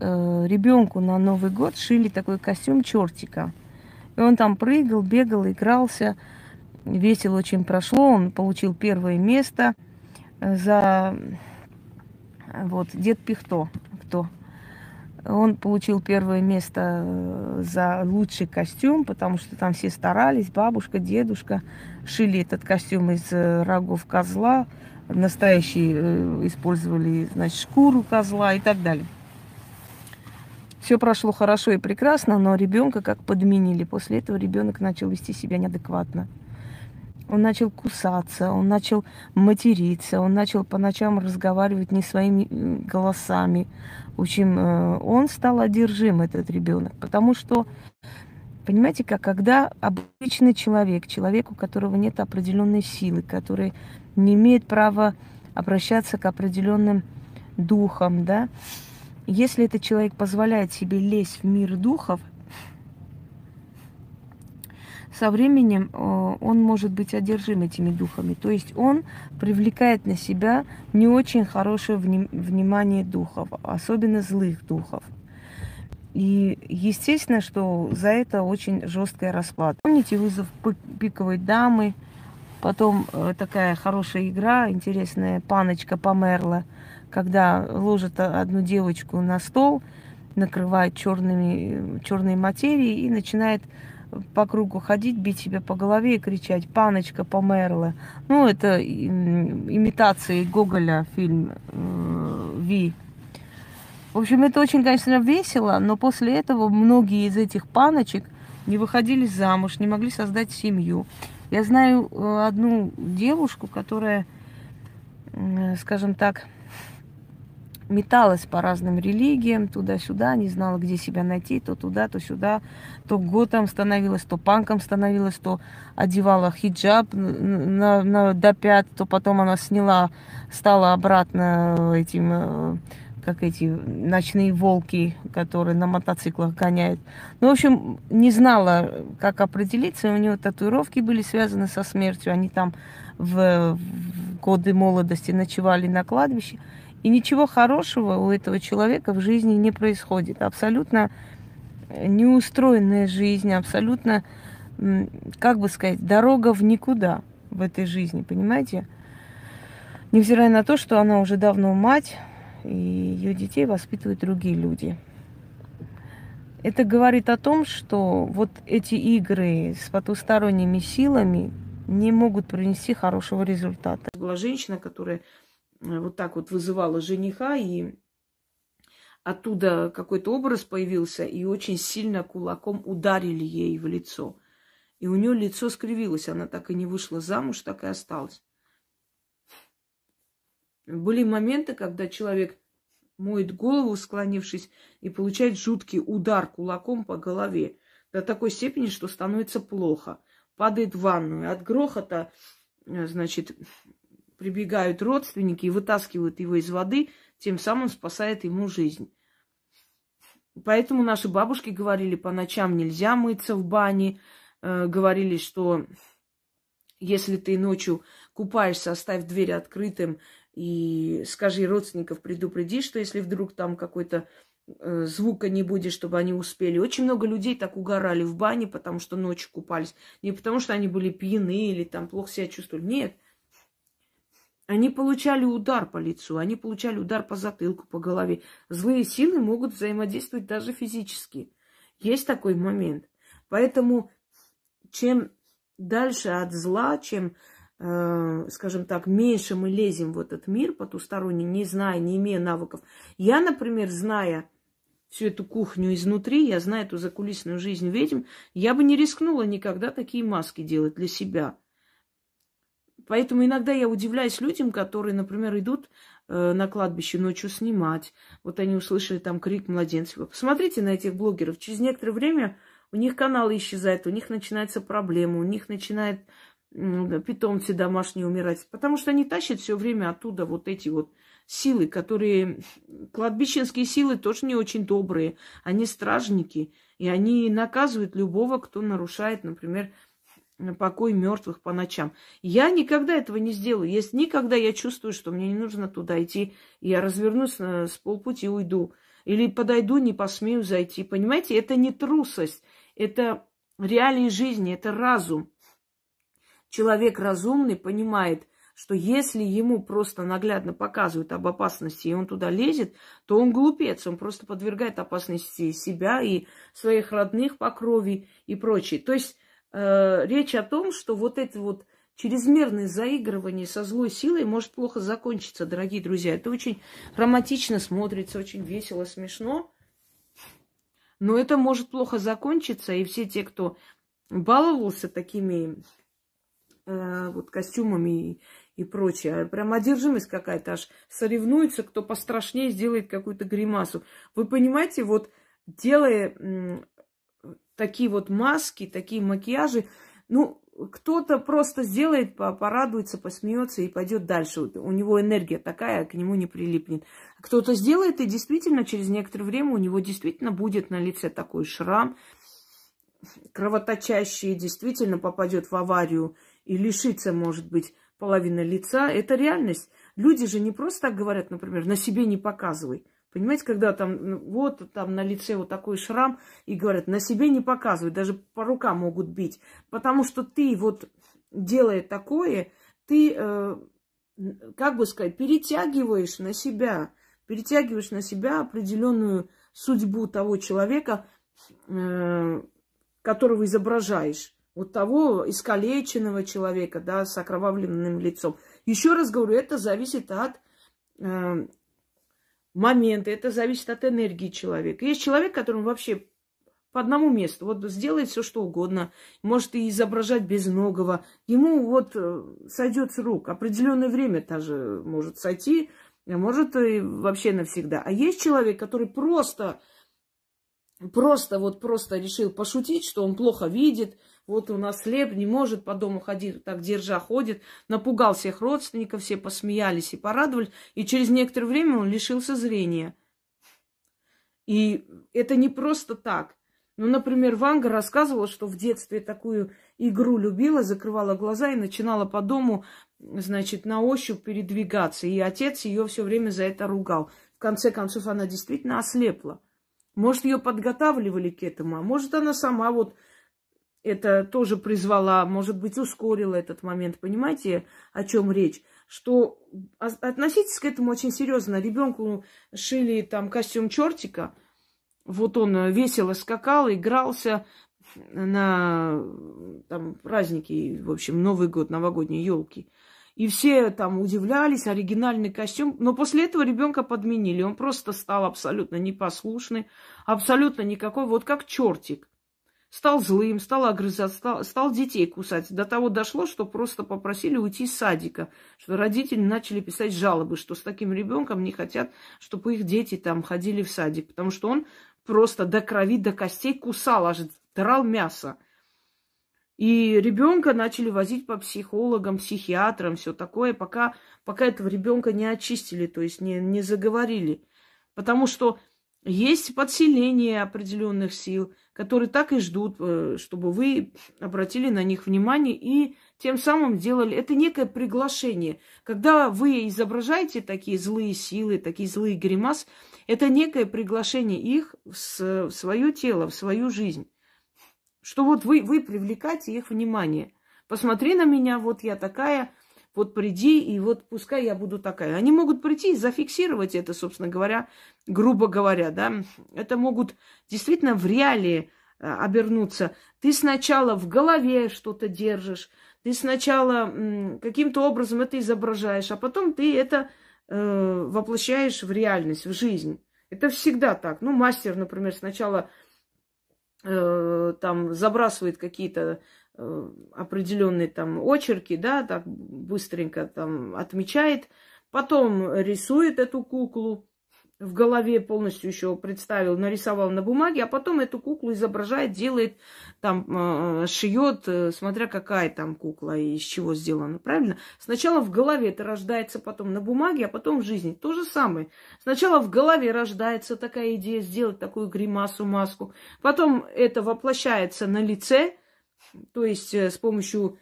э, ребенку на Новый год шили такой костюм чертика. И он там прыгал, бегал, игрался. Весело очень прошло. Он получил первое место э, за вот дед Пихто. Кто? Он получил первое место э, за лучший костюм, потому что там все старались, бабушка, дедушка шили этот костюм из э, рогов козла, настоящие использовали, значит, шкуру козла и так далее. Все прошло хорошо и прекрасно, но ребенка как подменили. После этого ребенок начал вести себя неадекватно. Он начал кусаться, он начал материться, он начал по ночам разговаривать не своими голосами. В общем, э, он стал одержим, этот ребенок, потому что Понимаете, как когда обычный человек, человек, у которого нет определенной силы, который не имеет права обращаться к определенным духам, да, если этот человек позволяет себе лезть в мир духов, со временем э, он может быть одержим этими духами. То есть он привлекает на себя не очень хорошее внимание духов, особенно злых духов. И естественно, что за это очень жесткая расплата. Помните вызов пиковой дамы, потом э, такая хорошая игра, интересная, паночка померла когда ложат одну девочку на стол, накрывает черными, черной материей и начинает по кругу ходить, бить себя по голове и кричать «Паночка померла». Ну, это имитация Гоголя фильм э, «Ви». В общем, это очень, конечно, весело, но после этого многие из этих паночек не выходили замуж, не могли создать семью. Я знаю э, одну девушку, которая, э, скажем так, металась по разным религиям, туда-сюда, не знала, где себя найти, то туда, то сюда, то готом становилась, то панком становилась, то одевала хиджаб на, на, до пят, то потом она сняла, стала обратно этим э, как эти ночные волки, которые на мотоциклах гоняют. Ну, в общем, не знала, как определиться. У нее татуировки были связаны со смертью. Они там в, в годы молодости ночевали на кладбище. И ничего хорошего у этого человека в жизни не происходит. Абсолютно э, неустроенная жизнь, абсолютно, как бы сказать, дорога в никуда в этой жизни, понимаете? Невзирая на то, что она уже давно мать, и ее детей воспитывают другие люди. Это говорит о том, что вот эти игры с потусторонними силами не могут принести хорошего результата. Была женщина, которая Э, вот так вот вызывала жениха, и оттуда какой-то образ появился, и очень сильно кулаком ударили ей в лицо. И у нее лицо скривилось, она так и не вышла замуж, так и осталась. Были моменты, когда человек моет голову, склонившись, и получает жуткий удар кулаком по голове до такой степени, что становится плохо. Падает в ванную. От грохота, э, значит, прибегают родственники и вытаскивают его из воды, тем самым спасает ему жизнь. Поэтому наши бабушки говорили, по ночам нельзя мыться в бане, э, говорили, что если ты ночью купаешься, оставь дверь открытым и скажи родственников, предупреди, что если вдруг там какой-то э, звука не будет, чтобы они успели. Очень много людей так угорали в бане, потому что ночью купались. Не потому что они были пьяны или там плохо себя чувствовали. Нет, они получали удар по лицу, они получали удар по затылку, по голове. Злые силы могут взаимодействовать даже физически. Есть такой момент. Поэтому чем дальше от зла, чем, э, скажем так, меньше мы лезем в этот мир потусторонний, не зная, не имея навыков. Я, например, зная всю эту кухню изнутри, я знаю эту закулисную жизнь ведьм, я бы не рискнула никогда такие маски делать для себя – Поэтому иногда я удивляюсь людям, которые, например, идут э, на кладбище ночью снимать. Вот они услышали там крик младенцев. Посмотрите на этих блогеров. Через некоторое время у них каналы исчезают, у них начинается проблема, у них начинают э, питомцы домашние умирать. Потому что они тащат все время оттуда вот эти вот силы, которые... Кладбищенские силы тоже не очень добрые. Они стражники, и они наказывают любого, кто нарушает, например, покой мертвых по ночам. Я никогда этого не сделаю. Если никогда я чувствую, что мне не нужно туда идти, я развернусь э, с полпути и уйду. Или подойду, не посмею зайти. Понимаете, это не трусость, это реалии жизни, это разум. Человек разумный понимает, что если ему просто наглядно показывают об опасности, и он туда лезет, то он глупец, он просто подвергает опасности себя и своих родных по крови и прочее. То есть Э, речь о том, что вот это вот чрезмерное заигрывание со злой силой может плохо закончиться, дорогие друзья. Это очень романтично смотрится, очень весело, смешно. Но это может плохо закончиться, и все те, кто баловался такими э, вот костюмами и, и прочее, а прям одержимость какая-то аж соревнуется, кто пострашнее сделает какую-то гримасу. Вы понимаете, вот делая такие вот маски, такие макияжи. Ну, кто-то просто сделает, порадуется, посмеется и пойдет дальше. У него энергия такая, к нему не прилипнет. Кто-то сделает, и действительно через некоторое время у него действительно будет на лице такой шрам, кровоточащий, действительно попадет в аварию и лишится, может быть, половины лица. Это реальность. Люди же не просто так говорят, например, на себе не показывай. Понимаете, когда там ну, вот там на лице вот такой шрам, и говорят, на себе не показывай, даже по рукам могут бить. Потому что ты вот делая такое, ты, э, как бы сказать, перетягиваешь на себя, перетягиваешь на себя определенную судьбу того человека, э, которого изображаешь. Вот того искалеченного человека, да, с окровавленным лицом. Еще раз говорю, это зависит от э, моменты, это зависит от энергии человека. Есть человек, которому вообще по одному месту. Вот сделает все, что угодно. Может и изображать безногого. Ему вот э, сойдет с рук. Определенное время тоже может сойти, а может и вообще навсегда. А есть человек, который просто, просто, вот просто решил пошутить, что он плохо видит, вот у нас слеп, не может по дому ходить, так держа ходит. Напугал всех родственников, все посмеялись и порадовались. И через некоторое время он лишился зрения. И это не просто так. Ну, например, Ванга рассказывала, что в детстве такую игру любила, закрывала глаза и начинала по дому, значит, на ощупь передвигаться. И отец ее все время за это ругал. В конце концов, она действительно ослепла. Может, ее подготавливали к этому, а может, она сама вот это тоже призвала, может быть, ускорила этот момент. Понимаете, о чем речь? Что относитесь к этому очень серьезно. Ребенку шили там костюм чертика. Вот он э, весело скакал, игрался на там, праздники, в общем, Новый год, новогодние елки. И все там удивлялись, оригинальный костюм. Но после этого ребенка подменили. Он просто стал абсолютно непослушный, абсолютно никакой, вот как чертик. Стал злым, стал огрызаться, стал, стал детей кусать. До того дошло, что просто попросили уйти из садика, что родители начали писать жалобы, что с таким ребенком не хотят, чтобы их дети там ходили в садик, потому что он просто до крови, до костей кусал, аж драл мясо. И ребенка начали возить по психологам, психиатрам, все такое, пока, пока этого ребенка не очистили, то есть не, не заговорили. Потому что есть подселение определенных сил, которые так и ждут, э, чтобы вы обратили на них внимание и тем самым делали. Это некое приглашение. Когда вы изображаете такие злые силы, такие злые гримас, это некое приглашение их в свое тело, в свою жизнь. Что вот вы, вы привлекаете их внимание. Посмотри на меня, вот я такая, вот приди, и вот пускай я буду такая. Они могут прийти и зафиксировать это, собственно говоря, грубо говоря, да. Это могут действительно в реале э, обернуться. Ты сначала в голове что-то держишь, ты сначала каким-то образом это изображаешь, а потом ты это э, воплощаешь в реальность, в жизнь. Это всегда так. Ну, мастер, например, сначала э, там забрасывает какие-то э, определенные там очерки, да, так быстренько там отмечает, потом рисует эту куклу, в голове полностью еще представил, нарисовал на бумаге, а потом эту куклу изображает, делает, там, э, э, шьет, э, смотря какая там кукла и из чего сделана, правильно? Сначала в голове это рождается, потом на бумаге, а потом в жизни. То же самое. Сначала в голове рождается такая идея сделать такую гримасу, маску. Потом это воплощается на лице, то есть с помощью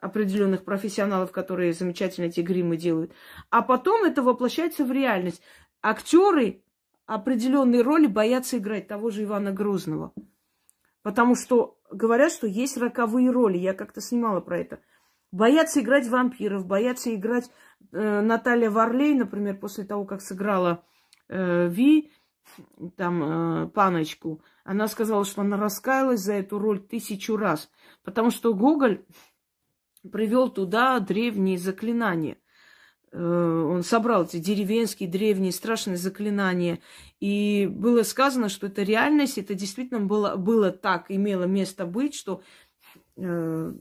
определенных профессионалов, которые замечательно эти гримы делают. А потом это воплощается в реальность. Актеры определенные роли боятся играть того же Ивана Грозного. Потому что говорят, что есть роковые роли. Я как-то снимала про это. Боятся играть вампиров, боятся играть э, Наталья Варлей, например, после того, как сыграла э, Ви, там, э, паночку. Она сказала, что она раскаялась за эту роль тысячу раз. Потому что Гоголь привел туда древние заклинания – Э, он собрал эти деревенские, древние, страшные заклинания. И было сказано, что это реальность, это действительно было, было так, имело место быть, что э,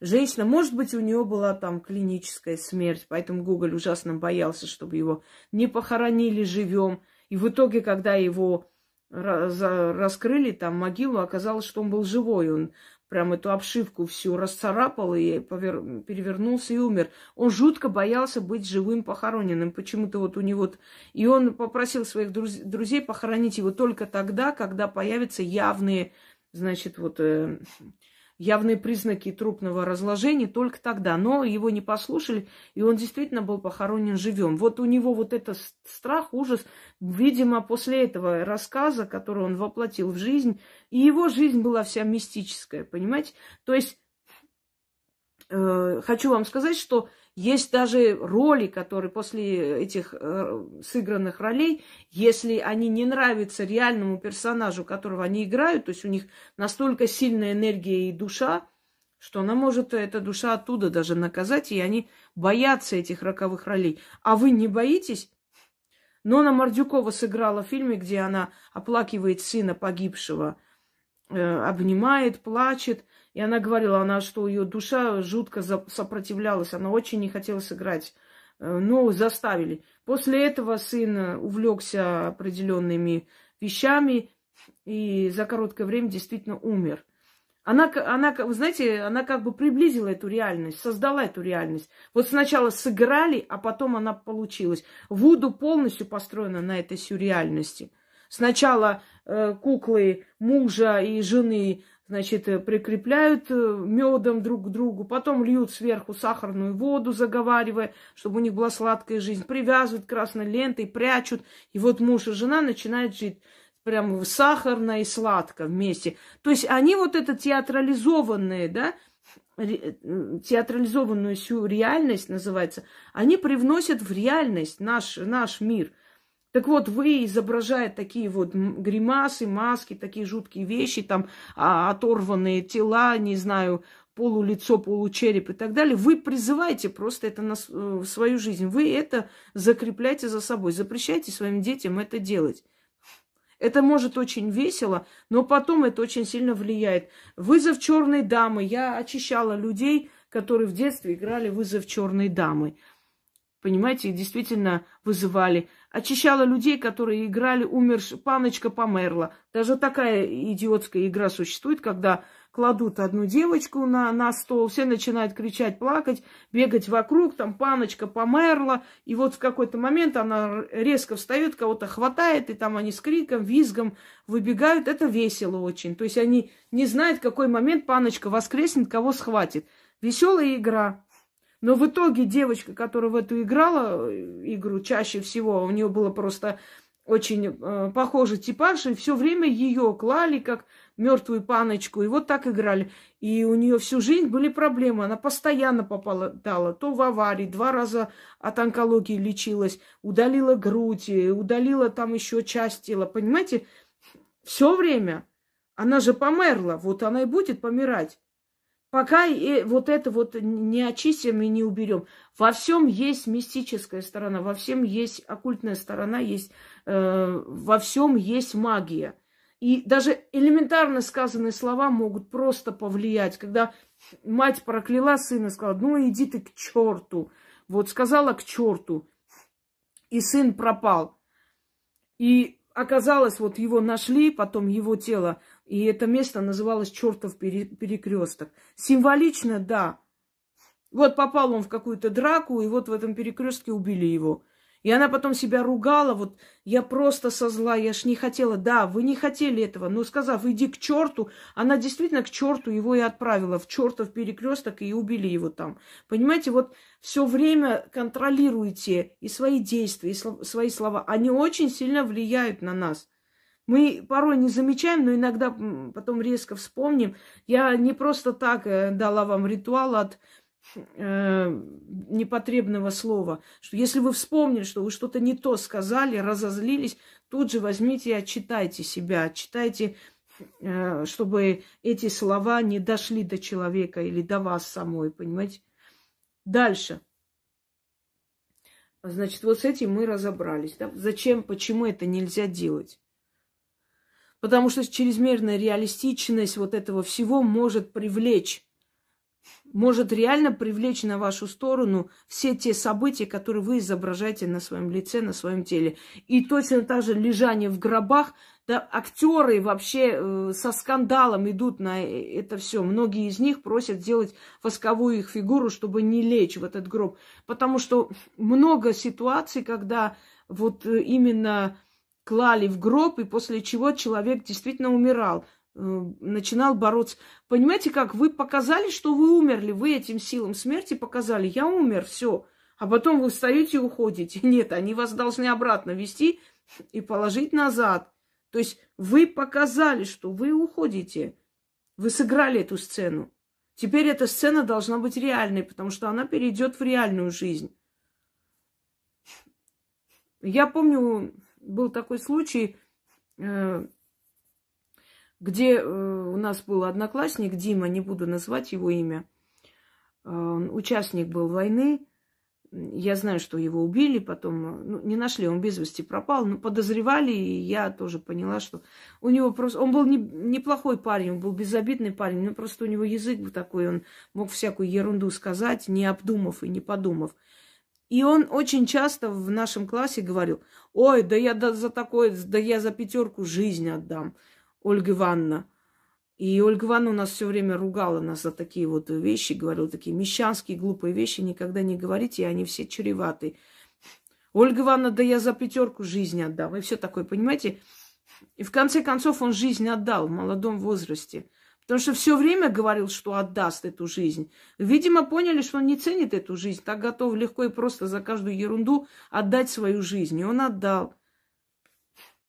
женщина, может быть, у нее была там клиническая смерть, поэтому Гоголь ужасно боялся, чтобы его не похоронили живем. И в итоге, когда его раскрыли там могилу, оказалось, что он был живой, он прям эту обшивку всю расцарапал и повер... перевернулся и умер. Он жутко боялся быть живым похороненным. Почему-то вот у него... И он попросил своих друз... друзей похоронить его только тогда, когда появятся явные, значит, вот э, явные признаки трупного разложения только тогда. Но его не послушали, и он действительно был похоронен живем. Вот у него вот этот страх, ужас, видимо, после этого рассказа, который он воплотил в жизнь, и его жизнь была вся мистическая, понимаете? То есть э, хочу вам сказать, что есть даже роли, которые после этих э, сыгранных ролей, если они не нравятся реальному персонажу, которого они играют, то есть у них настолько сильная энергия и душа, что она может, эта душа оттуда даже наказать, и они боятся этих роковых ролей. А вы не боитесь? Нона Мордюкова сыграла в фильме, где она оплакивает сына погибшего, э, обнимает, плачет. И она говорила, она что ее душа жутко сопротивлялась, она очень не хотела сыграть, э, но заставили. После этого сын увлекся определенными вещами и за короткое время действительно умер. Она, она, вы знаете, она как бы приблизила эту реальность, создала эту реальность. Вот сначала сыграли, а потом она получилась. Вуду полностью построена на этой сюрреальности. Сначала э, куклы мужа и жены значит, э, прикрепляют э, медом друг к другу, потом льют сверху сахарную воду, заговаривая, чтобы у них была сладкая жизнь, привязывают красной лентой, прячут, и вот муж и жена начинают жить прям сахарно и сладко вместе. То есть они вот это театрализованные, да, э, театрализованную всю реальность называется, они привносят в реальность наш, наш мир. Так вот, вы, изображая такие вот гримасы, маски, такие жуткие вещи, там а, оторванные тела, не знаю, полулицо, получереп и так далее, вы призываете просто это на э, в свою жизнь. Вы это закрепляете за собой, запрещаете своим детям это делать. Это может очень весело, но потом это очень сильно влияет. Вызов черной дамы. Я очищала людей, которые в детстве играли вызов черной дамы. Понимаете, их действительно вызывали очищала людей, которые играли, умерш паночка померла. Даже такая идиотская игра существует, когда кладут одну девочку на, на стол, все начинают кричать, плакать, бегать вокруг, там паночка померла, и вот в какой-то момент она резко встает, кого-то хватает, и там они с криком, визгом выбегают. Это весело очень. То есть они не знают, в какой момент паночка воскреснет, кого схватит. Веселая игра. Но в итоге девочка, которая в эту играла э, игру чаще всего, у нее было просто очень э, похожий типаж, и все время ее клали как мертвую паночку, и вот так играли. И у нее всю жизнь были проблемы, она постоянно попадала то в аварии, два раза от онкологии лечилась, удалила грудь, э, удалила там еще часть тела, понимаете? Все время. Она же померла, вот она и будет помирать. Пока и вот это вот не очистим и не уберем. Во всем есть мистическая сторона, во всем есть оккультная сторона, есть, э, во всем есть магия. И даже элементарно сказанные слова могут просто повлиять. Когда мать прокляла сына, сказала, ну иди ты к черту. Вот сказала к черту. И сын пропал. И оказалось, вот его нашли, потом его тело. И это место называлось чертов перекресток. Символично, да. Вот попал он в какую-то драку, и вот в этом перекрестке убили его. И она потом себя ругала, вот я просто со зла, я ж не хотела. Да, вы не хотели этого, но сказав, иди к черту, она действительно к черту его и отправила, в чертов перекресток и убили его там. Понимаете, вот все время контролируйте и свои действия, и свои слова. Они очень сильно влияют на нас. Мы порой не замечаем, но иногда потом резко вспомним. Я не просто так э, дала вам ритуал от э, непотребного слова, что если вы вспомнили, что вы что-то не то сказали, разозлились, тут же возьмите и отчитайте себя, отчитайте, э, чтобы эти слова не дошли до человека или до вас самой, понимаете? Дальше. Значит, вот с этим мы разобрались. Да? Зачем, почему это нельзя делать? Потому что чрезмерная реалистичность вот этого всего может привлечь, может реально привлечь на вашу сторону все те события, которые вы изображаете на своем лице, на своем теле. И точно так же лежание в гробах, да, актеры вообще э, со скандалом идут на это все. Многие из них просят сделать восковую их фигуру, чтобы не лечь в этот гроб. Потому что много ситуаций, когда вот э, именно клали в гроб, и после чего человек действительно умирал, э, начинал бороться. Понимаете как? Вы показали, что вы умерли, вы этим силам смерти показали, я умер, все. А потом вы встаете и уходите. Нет, они вас должны обратно вести и положить назад. То есть вы показали, что вы уходите. Вы сыграли эту сцену. Теперь эта сцена должна быть реальной, потому что она перейдет в реальную жизнь. Я помню, был такой случай, э, где э, у нас был одноклассник Дима, не буду назвать его имя, э, участник был войны. Я знаю, что его убили, потом ну, не нашли, он без вести пропал, но подозревали, и я тоже поняла, что у него просто... Он был не, неплохой парень, он был безобидный парень, но ну, просто у него язык был такой, он мог всякую ерунду сказать, не обдумав и не подумав. И он очень часто в нашем классе говорил, ой, да я за такое, да я за пятерку жизнь отдам, Ольга Ивановна. И Ольга Ивановна у нас все время ругала нас за такие вот вещи, говорила такие мещанские глупые вещи, никогда не говорите, и они все чреваты. Ольга Ивановна, да я за пятерку жизнь отдам. И все такое, понимаете? И в конце концов он жизнь отдал в молодом возрасте – Потому что все время говорил, что отдаст эту жизнь. Видимо, поняли, что он не ценит эту жизнь, так готов легко и просто за каждую ерунду отдать свою жизнь. И он отдал.